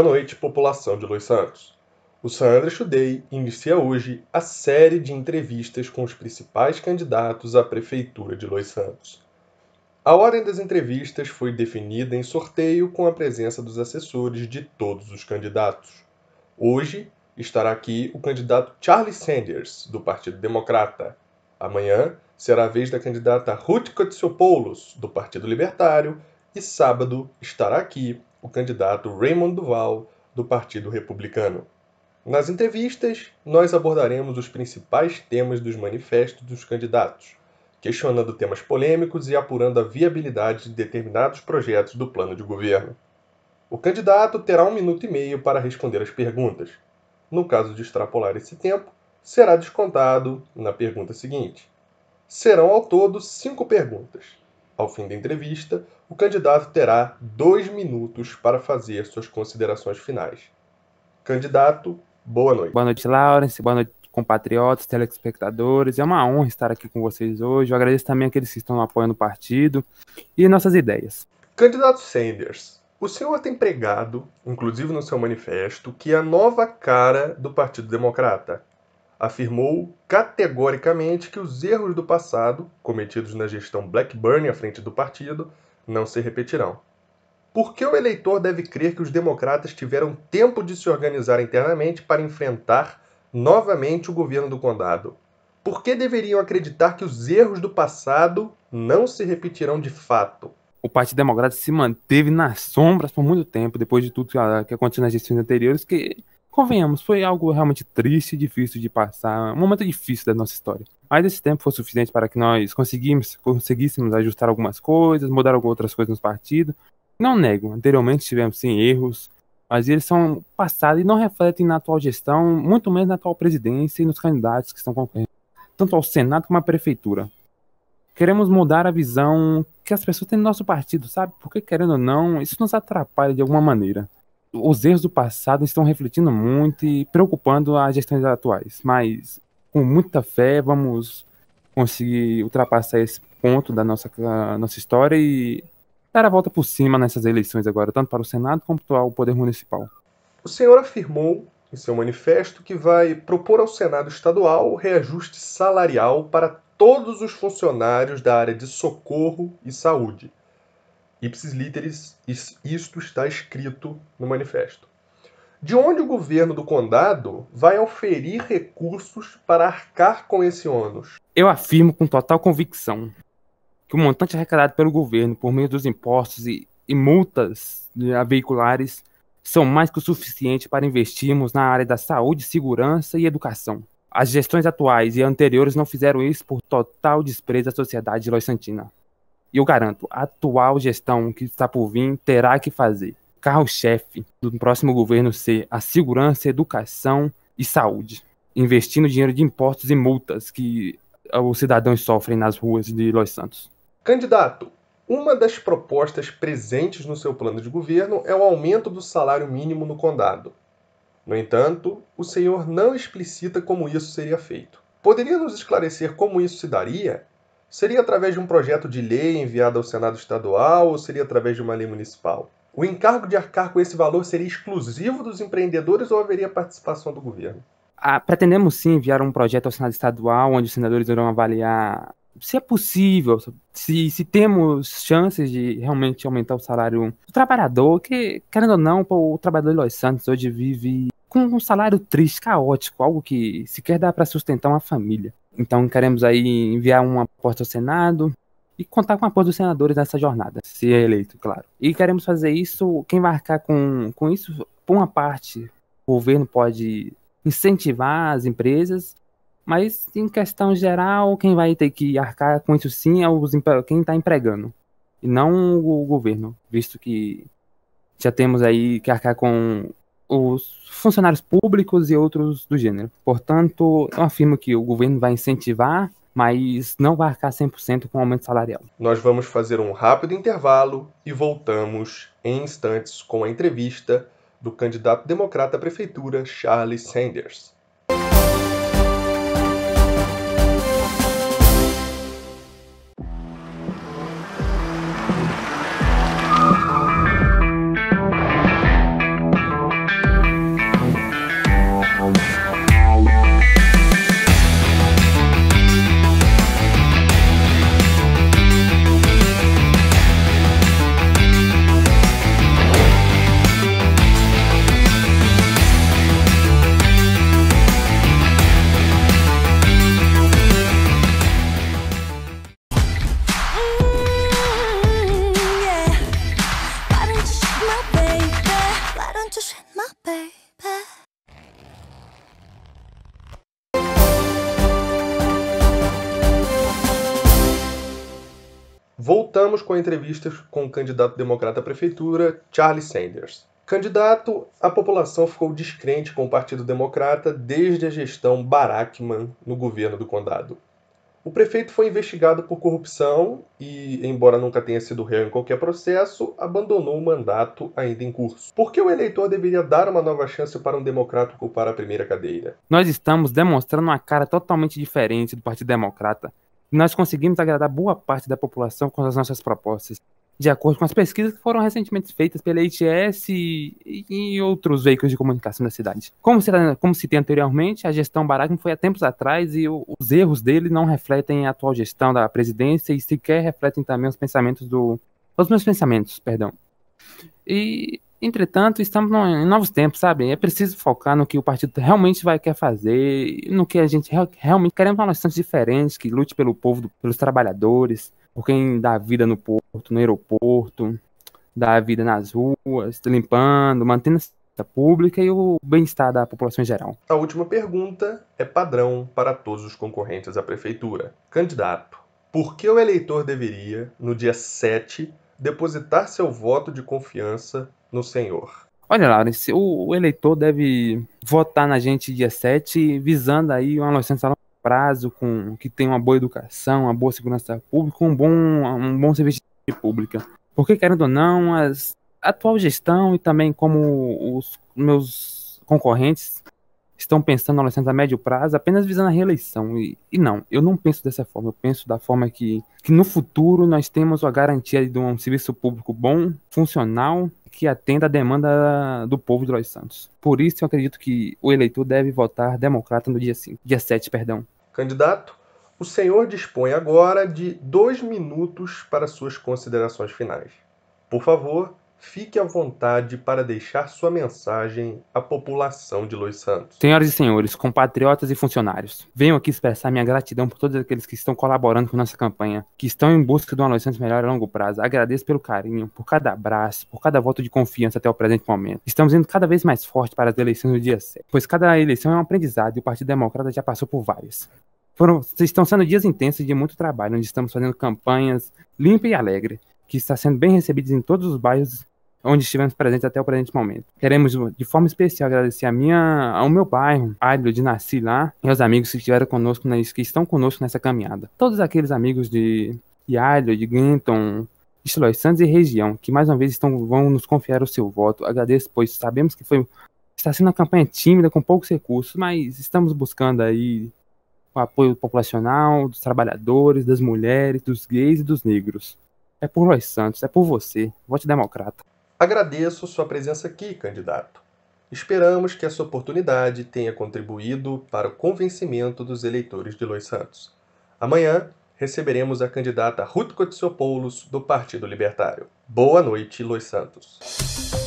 Boa noite, população de Los Santos. O Sandra Andres inicia hoje a série de entrevistas com os principais candidatos à Prefeitura de Los Santos. A ordem das entrevistas foi definida em sorteio com a presença dos assessores de todos os candidatos. Hoje estará aqui o candidato Charlie Sanders, do Partido Democrata. Amanhã será a vez da candidata Ruth Kotsiopoulos, do Partido Libertário, e sábado estará aqui o candidato Raymond Duval, do Partido Republicano. Nas entrevistas, nós abordaremos os principais temas dos manifestos dos candidatos, questionando temas polêmicos e apurando a viabilidade de determinados projetos do plano de governo. O candidato terá um minuto e meio para responder as perguntas. No caso de extrapolar esse tempo, será descontado na pergunta seguinte. Serão ao todo cinco perguntas. Ao fim da entrevista, o candidato terá dois minutos para fazer suas considerações finais. Candidato, boa noite. Boa noite, Lawrence. Boa noite, compatriotas, telespectadores. É uma honra estar aqui com vocês hoje. Eu agradeço também aqueles que estão apoiando o partido e nossas ideias. Candidato Sanders, o senhor tem pregado, inclusive no seu manifesto, que é a nova cara do Partido Democrata afirmou categoricamente que os erros do passado, cometidos na gestão Blackburn à frente do partido, não se repetirão. Por que o eleitor deve crer que os democratas tiveram tempo de se organizar internamente para enfrentar novamente o governo do condado? Por que deveriam acreditar que os erros do passado não se repetirão de fato? o Partido Democrata se manteve nas sombras por muito tempo, depois de tudo que, aconteceu nas gestões anteriores, que Convenhamos, foi algo realmente triste e difícil de passar, um momento difícil da nossa história. Mas esse tempo foi suficiente para que nós conseguimos, conseguíssemos ajustar algumas coisas, mudar algumas outras coisas no partido. Não nego, anteriormente tivemos sim erros, mas eles são passados e não refletem na atual gestão, muito menos na atual presidência e nos candidatos que estão concorrendo, tanto ao Senado como à Prefeitura. Queremos mudar a visão que as pessoas têm do nosso partido, sabe? Porque, querendo ou não, isso nos atrapalha de alguma maneira os erros do passado estão refletindo muito e preocupando as gestões atuais, mas com muita fé vamos conseguir ultrapassar esse ponto da nossa, nossa história e dar a volta por cima nessas eleições agora, tanto para o Senado como para o Poder Municipal. O senhor afirmou em seu manifesto que vai propor ao Senado Estadual reajuste salarial para todos os funcionários da área de socorro e saúde. Ipsis literis, isto está escrito no manifesto. De onde o governo do condado vai oferir recursos para arcar com esse ônus? Eu afirmo com total convicção que o montante arrecadado pelo governo por meio dos impostos e, e multas né, veiculares são mais que o suficiente para investirmos na área da saúde, segurança e educação. As gestões atuais e anteriores não fizeram isso por total desprezo à sociedade loisantina. E eu garanto, a atual gestão que está por vir terá que fazer carro-chefe do próximo governo ser a segurança, educação e saúde, investindo dinheiro de impostos e multas que ah, os cidadãos sofrem nas ruas de Los Santos. Candidato, uma das propostas presentes no seu plano de governo é o aumento do salário mínimo no condado. No entanto, o senhor não explicita como isso seria feito. Poderia nos esclarecer como isso se daria Seria através de um projeto de lei enviado ao Senado Estadual ou seria através de uma lei municipal? O encargo de arcar com esse valor seria exclusivo dos empreendedores ou haveria participação do governo? Ah, pretendemos sim enviar um projeto ao Senado Estadual, onde os senadores irão avaliar se é possível, se, se temos chances de realmente aumentar o salário do trabalhador, que, querendo ou não, o trabalhador de Los Santos hoje vive com um salário triste, caótico, algo que sequer dá para sustentar uma família. Então queremos aí enviar uma proposta ao Senado e contar com o apoio dos senadores nessa jornada, se é eleito, claro. E queremos fazer isso, quem arcar com, com isso, por uma parte, o governo pode incentivar as empresas, mas em questão geral, quem vai ter que arcar com isso sim é os, quem está empregando, e não o governo, visto que já temos aí que arcar com os funcionários públicos e outros do gênero. Portanto, eu afirmo que o governo vai incentivar, mas não vai arcar 100% com o aumento salarial. Nós vamos fazer um rápido intervalo e voltamos em instantes com a entrevista do candidato democrata à prefeitura, Charles Sanders. Voltamos com entrevistas com o candidato democrata à prefeitura, Charlie Sanders. Candidato, a população ficou descrente com o Partido Democrata desde a gestão Barackman no governo do condado. O prefeito foi investigado por corrupção e, embora nunca tenha sido réu em qualquer processo, abandonou o mandato ainda em curso. Por que o eleitor deveria dar uma nova chance para um democrata ocupar a primeira cadeira? Nós estamos demonstrando uma cara totalmente diferente do Partido Democrata nós conseguimos agradar boa parte da população com as nossas propostas, de acordo com as pesquisas que foram recentemente feitas pela ITS e, e outros veículos de comunicação da cidade. Como, será, como citei anteriormente, a gestão Baragno foi há tempos atrás e o, os erros dele não refletem a atual gestão da presidência e sequer refletem também os pensamentos do. os meus pensamentos, perdão. E Entretanto, estamos em novos tempos, sabe? É preciso focar no que o partido realmente vai quer fazer, no que a gente realmente queremos uma nação diferente, que lute pelo povo, pelos trabalhadores, por quem dá vida no porto, no aeroporto, dá vida nas ruas, limpando, mantendo a segurança pública e o bem-estar da população em geral. A última pergunta é padrão para todos os concorrentes à prefeitura. Candidato, por que o eleitor deveria, no dia 7, depositar seu voto de confiança no Senhor. Olha, Laurence, o, o eleitor deve votar na gente dia 7, visando aí uma licença a prazo, com, que tenha uma boa educação, uma boa segurança pública, um bom, um bom serviço pública. Porque, querendo ou não, a atual gestão e também como os meus concorrentes estão pensando na licença a médio prazo apenas visando a reeleição. E, e, não, eu não penso dessa forma. Eu penso da forma que, que no futuro nós temos a garantia de um serviço público bom, funcional, que atenda à demanda do povo de Los Santos. Por isso, eu acredito que o eleitor deve votar democrata no dia 5, dia 7, perdão. Candidato, o senhor dispõe agora de dois minutos para suas considerações finais. Por favor, Fique à vontade para deixar sua mensagem à população de Los Santos. Senhoras e senhores, compatriotas e funcionários, venho aqui expressar minha gratidão por todos aqueles que estão colaborando com nossa campanha, que estão em busca de uma Los Santos melhor a longo prazo. Agradeço pelo carinho, por cada abraço, por cada voto de confiança até o presente momento. Estamos indo cada vez mais forte para as eleições do dia 7, pois cada eleição é um aprendizado e o Partido Democrata já passou por várias. Foram, estão sendo dias intensos de muito trabalho, onde estamos fazendo campanhas limpa e alegre, que está sendo bem recebidas em todos os bairros onde estivemos presentes até o presente momento. Queremos de forma especial agradecer a minha, ao meu bairro, Águia de Nasci lá, e aos amigos que estiveram conosco, que estão conosco nessa caminhada. Todos aqueles amigos de, de de Genton, de Siloy Santos e região, que mais uma vez estão, vão nos confiar o seu voto. Agradeço, pois sabemos que foi está sendo uma campanha tímida, com poucos recursos, mas estamos buscando aí o apoio populacional, dos trabalhadores, das mulheres, dos gays e dos negros. É por Los Santos, é por você. Vote democrata. Agradeço sua presença aqui, candidato. Esperamos que essa oportunidade tenha contribuído para o convencimento dos eleitores de Los Santos. Amanhã receberemos a candidata Ruth Kotsopoulos, do Partido Libertário. Boa noite, Los Santos.